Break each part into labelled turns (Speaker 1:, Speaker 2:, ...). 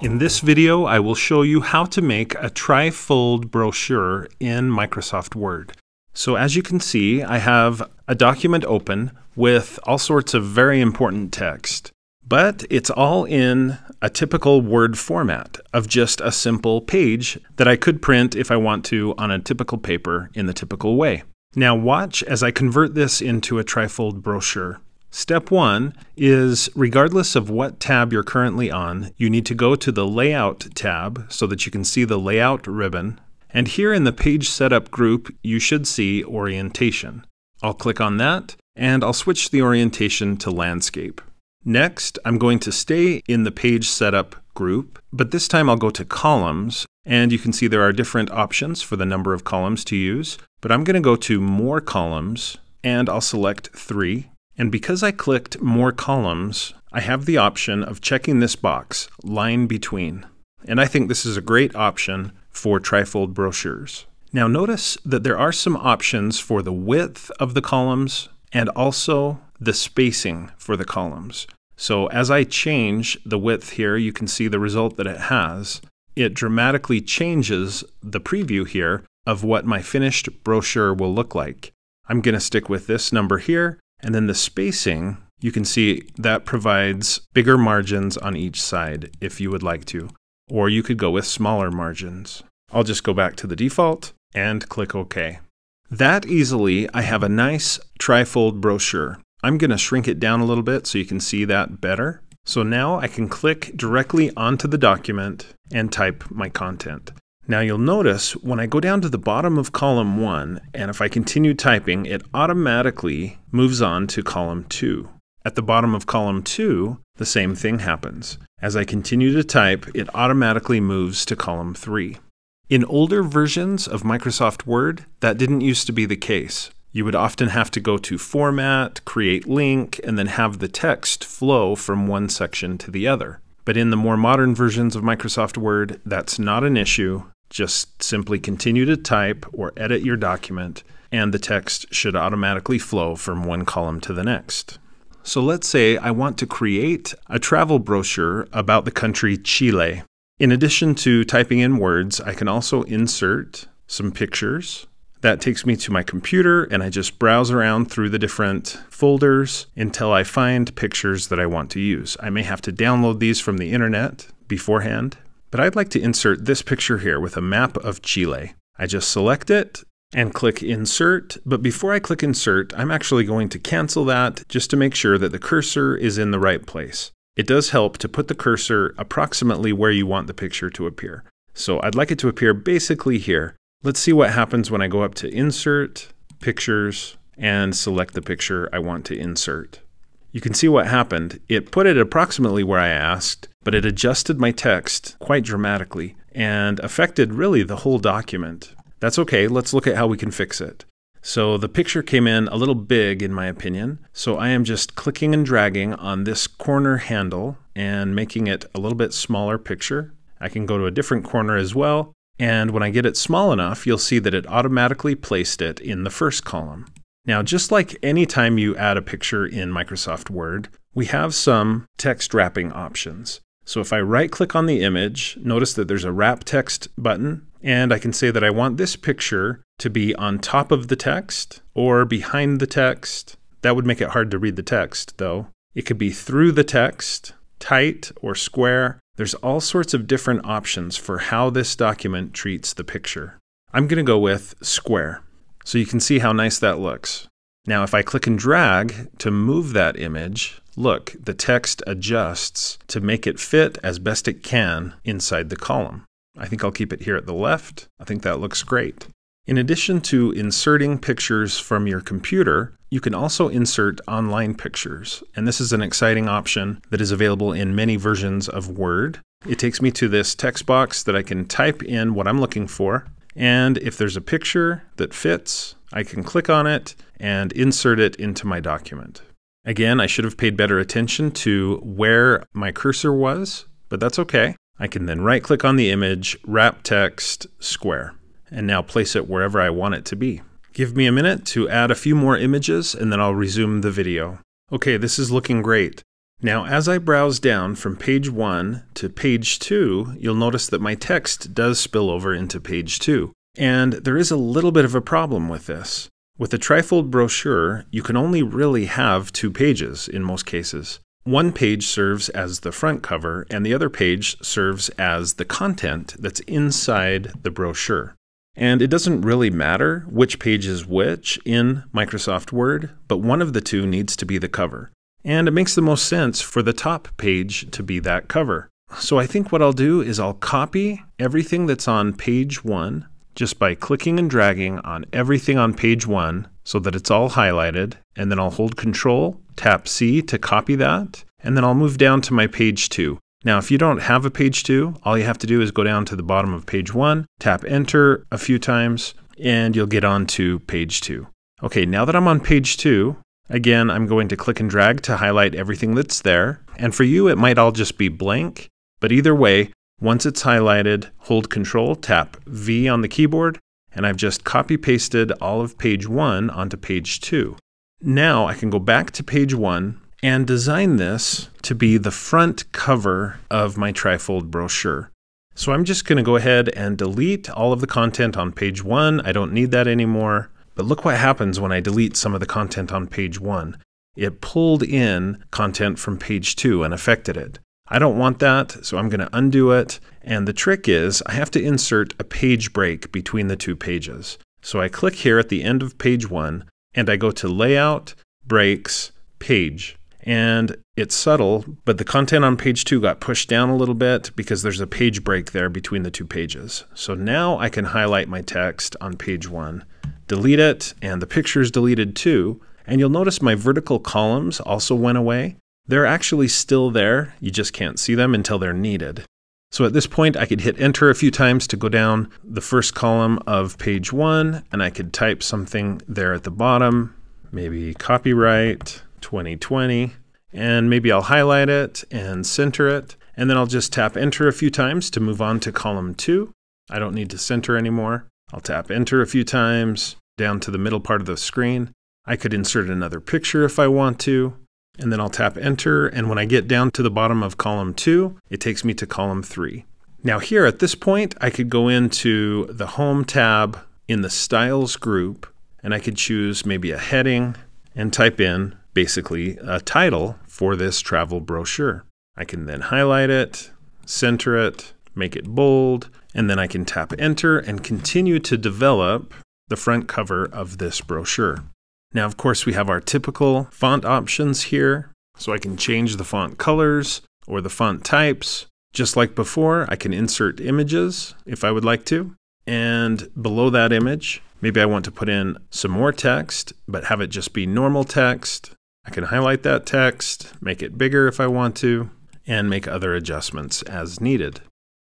Speaker 1: In this video, I will show you how to make a tri-fold brochure in Microsoft Word. So as you can see, I have a document open with all sorts of very important text, but it's all in a typical Word format of just a simple page that I could print if I want to on a typical paper in the typical way. Now watch as I convert this into a trifold brochure. Step one is regardless of what tab you're currently on, you need to go to the Layout tab so that you can see the Layout ribbon. And here in the Page Setup group, you should see Orientation. I'll click on that, and I'll switch the orientation to Landscape. Next, I'm going to stay in the Page Setup group, but this time I'll go to Columns, and you can see there are different options for the number of columns to use, but I'm going to go to More Columns, and I'll select 3. And because I clicked More Columns, I have the option of checking this box, Line Between. And I think this is a great option for trifold brochures. Now notice that there are some options for the width of the columns and also the spacing for the columns. So as I change the width here, you can see the result that it has. It dramatically changes the preview here of what my finished brochure will look like. I'm going to stick with this number here and then the spacing, you can see that provides bigger margins on each side if you would like to, or you could go with smaller margins. I'll just go back to the default and click OK. That easily, I have a nice trifold brochure. I'm going to shrink it down a little bit so you can see that better. So now I can click directly onto the document and type my content. Now you'll notice when I go down to the bottom of column 1 and if I continue typing it automatically moves on to column 2. At the bottom of column 2 the same thing happens. As I continue to type it automatically moves to column 3. In older versions of Microsoft Word that didn't used to be the case. You would often have to go to Format, Create Link, and then have the text flow from one section to the other. But in the more modern versions of Microsoft Word, that's not an issue just simply continue to type or edit your document, and the text should automatically flow from one column to the next. So let's say I want to create a travel brochure about the country Chile. In addition to typing in words, I can also insert some pictures. That takes me to my computer and I just browse around through the different folders until I find pictures that I want to use. I may have to download these from the internet beforehand. But I'd like to insert this picture here with a map of Chile. I just select it and click insert. But before I click insert, I'm actually going to cancel that just to make sure that the cursor is in the right place. It does help to put the cursor approximately where you want the picture to appear. So I'd like it to appear basically here. Let's see what happens when I go up to insert, pictures, and select the picture I want to insert. You can see what happened. It put it approximately where I asked, but it adjusted my text quite dramatically and affected really the whole document. That's okay, let's look at how we can fix it. So the picture came in a little big in my opinion, so I am just clicking and dragging on this corner handle and making it a little bit smaller picture. I can go to a different corner as well, and when I get it small enough, you'll see that it automatically placed it in the first column. Now, just like any time you add a picture in Microsoft Word, we have some text wrapping options. So if I right click on the image, notice that there's a wrap text button, and I can say that I want this picture to be on top of the text or behind the text. That would make it hard to read the text, though. It could be through the text, tight or square. There's all sorts of different options for how this document treats the picture. I'm going to go with square. So you can see how nice that looks. Now, if I click and drag to move that image, look, the text adjusts to make it fit as best it can inside the column. I think I'll keep it here at the left. I think that looks great. In addition to inserting pictures from your computer, you can also insert online pictures. And this is an exciting option that is available in many versions of Word. It takes me to this text box that I can type in what I'm looking for. And if there's a picture that fits, I can click on it and insert it into my document. Again, I should have paid better attention to where my cursor was, but that's okay. I can then right click on the image, wrap text, square, and now place it wherever I want it to be. Give me a minute to add a few more images and then I'll resume the video. Okay, this is looking great. Now, as I browse down from page 1 to page 2, you'll notice that my text does spill over into page 2. And there is a little bit of a problem with this. With a trifold brochure, you can only really have two pages in most cases. One page serves as the front cover, and the other page serves as the content that's inside the brochure. And it doesn't really matter which page is which in Microsoft Word, but one of the two needs to be the cover and it makes the most sense for the top page to be that cover. So I think what I'll do is I'll copy everything that's on page one just by clicking and dragging on everything on page one so that it's all highlighted, and then I'll hold Control, tap C to copy that, and then I'll move down to my page two. Now, if you don't have a page two, all you have to do is go down to the bottom of page one, tap enter a few times, and you'll get on to page two. Okay, now that I'm on page two, Again, I'm going to click and drag to highlight everything that's there, and for you it might all just be blank, but either way, once it's highlighted, hold Control, tap V on the keyboard, and I've just copy pasted all of page 1 onto page 2. Now I can go back to page 1 and design this to be the front cover of my trifold brochure. So I'm just going to go ahead and delete all of the content on page 1. I don't need that anymore. But look what happens when I delete some of the content on page 1. It pulled in content from page 2 and affected it. I don't want that, so I'm going to undo it. And the trick is I have to insert a page break between the two pages. So I click here at the end of page 1 and I go to Layout, Breaks, Page. And it's subtle, but the content on page two got pushed down a little bit because there's a page break there between the two pages. So now I can highlight my text on page one delete it, and the picture is deleted too. And you'll notice my vertical columns also went away. They're actually still there, you just can't see them until they're needed. So at this point, I could hit enter a few times to go down the first column of page one, and I could type something there at the bottom, maybe copyright 2020, and maybe I'll highlight it and center it, and then I'll just tap enter a few times to move on to column two. I don't need to center anymore. I'll tap enter a few times down to the middle part of the screen. I could insert another picture if I want to, and then I'll tap enter. And when I get down to the bottom of column two, it takes me to column three. Now here at this point, I could go into the home tab in the styles group, and I could choose maybe a heading and type in basically a title for this travel brochure. I can then highlight it, center it, make it bold, and then I can tap enter and continue to develop the front cover of this brochure. Now, of course, we have our typical font options here, so I can change the font colors or the font types. Just like before, I can insert images if I would like to. And below that image, maybe I want to put in some more text, but have it just be normal text. I can highlight that text, make it bigger if I want to, and make other adjustments as needed.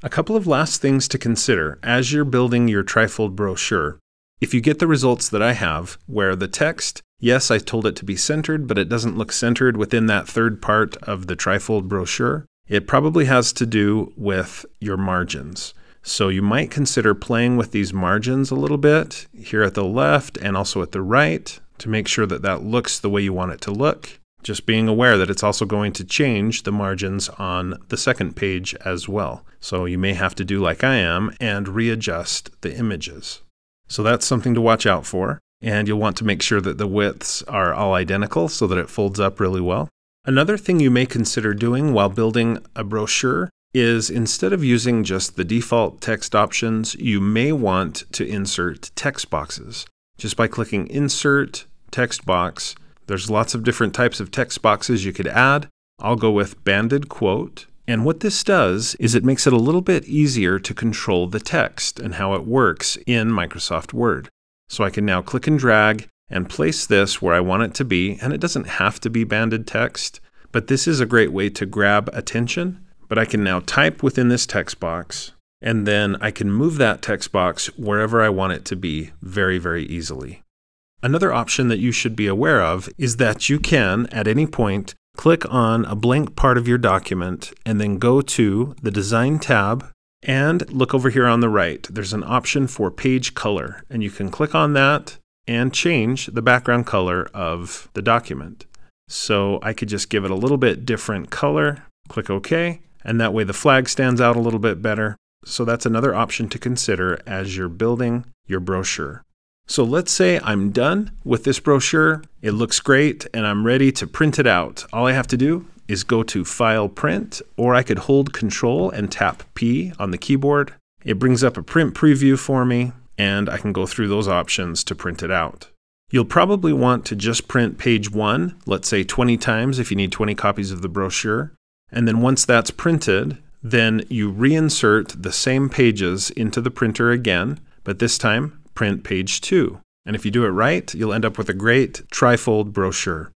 Speaker 1: A couple of last things to consider as you're building your trifold brochure. If you get the results that I have, where the text, yes, I told it to be centered, but it doesn't look centered within that third part of the trifold brochure, it probably has to do with your margins. So you might consider playing with these margins a little bit here at the left and also at the right to make sure that that looks the way you want it to look. Just being aware that it's also going to change the margins on the second page as well. So you may have to do like I am and readjust the images. So that's something to watch out for. And you'll want to make sure that the widths are all identical so that it folds up really well. Another thing you may consider doing while building a brochure is instead of using just the default text options, you may want to insert text boxes. Just by clicking Insert, Text Box, there's lots of different types of text boxes you could add. I'll go with banded quote. And what this does is it makes it a little bit easier to control the text and how it works in Microsoft Word. So I can now click and drag and place this where I want it to be, and it doesn't have to be banded text, but this is a great way to grab attention. But I can now type within this text box, and then I can move that text box wherever I want it to be very, very easily. Another option that you should be aware of is that you can, at any point, click on a blank part of your document and then go to the Design tab and look over here on the right. There's an option for page color and you can click on that and change the background color of the document. So I could just give it a little bit different color, click OK, and that way the flag stands out a little bit better. So that's another option to consider as you're building your brochure. So let's say I'm done with this brochure. It looks great and I'm ready to print it out. All I have to do is go to File Print, or I could hold Control and tap P on the keyboard. It brings up a print preview for me, and I can go through those options to print it out. You'll probably want to just print page one, let's say 20 times if you need 20 copies of the brochure. And then once that's printed, then you reinsert the same pages into the printer again, but this time print page two. And if you do it right, you'll end up with a great trifold brochure.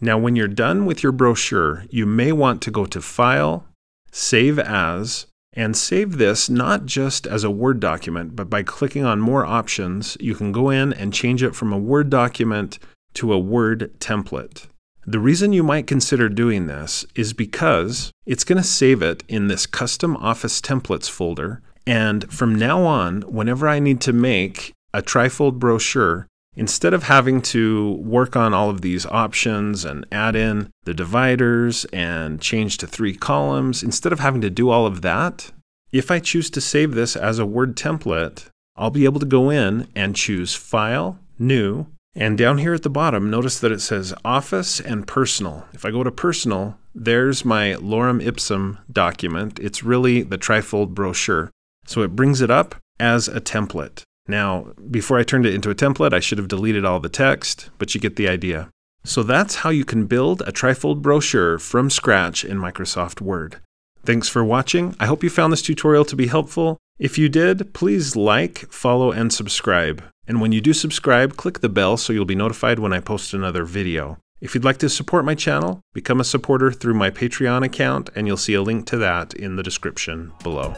Speaker 1: Now, when you're done with your brochure, you may want to go to File, Save As, and save this not just as a Word document, but by clicking on More Options, you can go in and change it from a Word document to a Word template. The reason you might consider doing this is because it's going to save it in this Custom Office Templates folder, and from now on, whenever I need to make a trifold brochure, instead of having to work on all of these options and add in the dividers and change to three columns, instead of having to do all of that, if I choose to save this as a Word template, I'll be able to go in and choose File, New, and down here at the bottom, notice that it says Office and Personal. If I go to Personal, there's my Lorem Ipsum document. It's really the trifold brochure. So it brings it up as a template. Now, before I turned it into a template, I should have deleted all the text, but you get the idea. So that's how you can build a trifold brochure from scratch in Microsoft Word. Thanks for watching. I hope you found this tutorial to be helpful. If you did, please like, follow, and subscribe. And when you do subscribe, click the bell so you'll be notified when I post another video. If you'd like to support my channel, become a supporter through my Patreon account, and you'll see a link to that in the description below.